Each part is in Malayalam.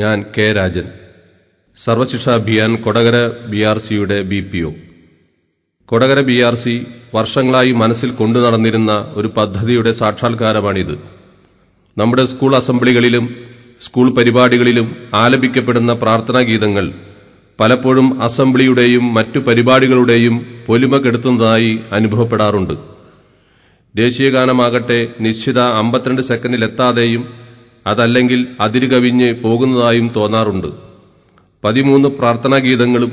ഞാൻ K Rajan Sarva Shiksha Abhiyan Kodakara B R സിയുടെ B P O Kodakara B R C വർഷങ്ങളായി മനസ്സിൽ കൊണ്ടു നടന്നിരുന്ന ഒരു പദ്ധതിയുടെ സാക്ഷാത്കാരമാണിത് നമ്മുടെ സ്കൂൾ അസംബ്ലികളിലും സ്കൂൾ പരിപാടികളിലും ആലപിക്കപ്പെടുന്ന പ്രാർത്ഥനാ ഗീതങ്ങൾ പലപ്പോഴും അസംബ്ലിയുടെയും മറ്റു പരിപാടികളുടെയും പൊലിമ കെടുത്തുന്നതായി അനുഭവപ്പെടാറുണ്ട് ദേശീയഗാനമാകട്ടെ നിശ്ചിത അമ്പത്തിരണ്ട് സെക്കൻഡിലെത്താതെയും അതല്ലെങ്കിൽ അതിരുകവിഞ്ഞ് പോകുന്നതായും തോന്നാറുണ്ട് പതിമൂന്ന് പ്രാർത്ഥനാ ഗീതങ്ങളും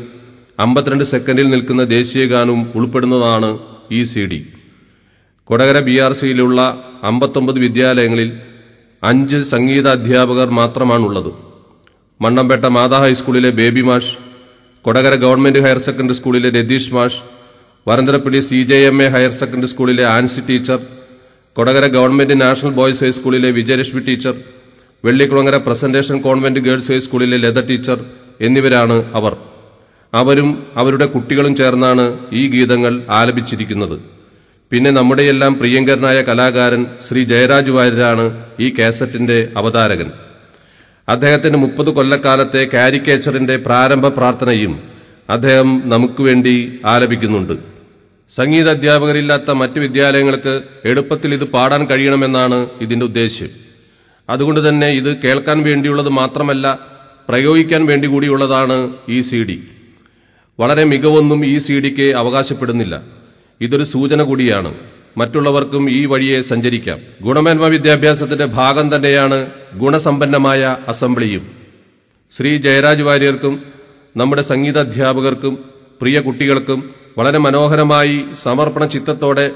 അമ്പത്തിരണ്ട് സെക്കൻഡിൽ നിൽക്കുന്ന ദേശീയ ഗാനവും ഉൾപ്പെടുന്നതാണ് ഈ C D Kodakara B R സിയിലുള്ള അമ്പത്തൊമ്പത് വിദ്യാലയങ്ങളിൽ അഞ്ച് സംഗീത അധ്യാപകർ മാത്രമാണുള്ളത് മണ്ണമ്പേട്ട മാതാ ഹൈസ്കൂളിലെ ബേബി മാഷ് കൊടകര ഗവൺമെന്റ് ഹയർ സെക്കൻഡറി സ്കൂളിലെ രതീഷ് മാഷ് Varantharappilly C J M A higher secondary സ്കൂളിലെ Ancy teacher Kodakara government national boys ഹൈസ്കൂളിലെ Vijayalakshmi teacher Vellikulangara presentation convent girls ഹൈസ്കൂളിലെ സ്കൂളിലെ ടീച്ചർ എന്നിവരാണ് അവർ അവരും അവരുടെ കുട്ടികളും ചേർന്നാണ് ഈ ഗീതങ്ങൾ ആലപിച്ചിരിക്കുന്നത് പിന്നെ നമ്മുടെയെല്ലാം പ്രിയങ്കരനായ കലാകാരൻ ശ്രീ ജയരാജ് വാര്യരാണ് ഈ കാസറ്റിന്റെ അവതാരകൻ അദ്ദേഹത്തിന്റെ മുപ്പത് കൊല്ലക്കാലത്തെ കാരിക്കേച്ചറിന്റെ പ്രാരംഭ പ്രാർത്ഥനയും അദ്ദേഹം നമുക്ക് വേണ്ടി ആലപിക്കുന്നുണ്ട് സംഗീത അധ്യാപകരില്ലാത്ത മറ്റ് വിദ്യാലയങ്ങൾക്ക് എളുപ്പത്തിൽ ഇത് പാടാൻ കഴിയണമെന്നാണ് ഇതിന്റെ ഉദ്ദേശ്യം അതുകൊണ്ട് തന്നെ ഇത് കേൾക്കാൻ വേണ്ടിയുള്ളത് മാത്രമല്ല പ്രയോഗിക്കാൻ വേണ്ടി കൂടിയുള്ളതാണ് ഈ സി ഡി വളരെ മികവൊന്നും ഈ സി ഡിക്ക് അവകാശപ്പെടുന്നില്ല ഇതൊരു സൂചന കൂടിയാണ് മറ്റുള്ളവർക്കും ഈ വഴിയെ സഞ്ചരിക്കാം ഗുണമേന്മ വിദ്യാഭ്യാസത്തിന്റെ ഭാഗം തന്നെയാണ് ഗുണസമ്പന്നമായ അസംബ്ലിയും ശ്രീ ജയരാജ് വാര്യർക്കും നമ്മുടെ സംഗീത അധ്യാപകർക്കും പ്രിയ കുട്ടികൾക്കും വളരെ മനോഹരമായി സമർപ്പണ ചിത്തത്തോടെ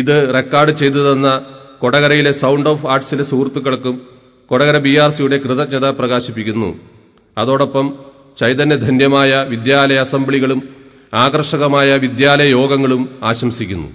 ഇത് റെക്കോർഡ് ചെയ്തു തന്ന കൊടകരയിലെ സൗണ്ട് ഓഫ് ആർട്സിലെ സുഹൃത്തുക്കൾക്കും കൊടകര ബി ആർ സിയുടെ കൃതജ്ഞത പ്രകാശിപ്പിക്കുന്നു അതോടൊപ്പം ചൈതന്യധന്യമായ വിദ്യാലയ അസംബ്ലികളും ആകർഷകമായ വിദ്യാലയ യോഗങ്ങളും ആശംസിക്കുന്നു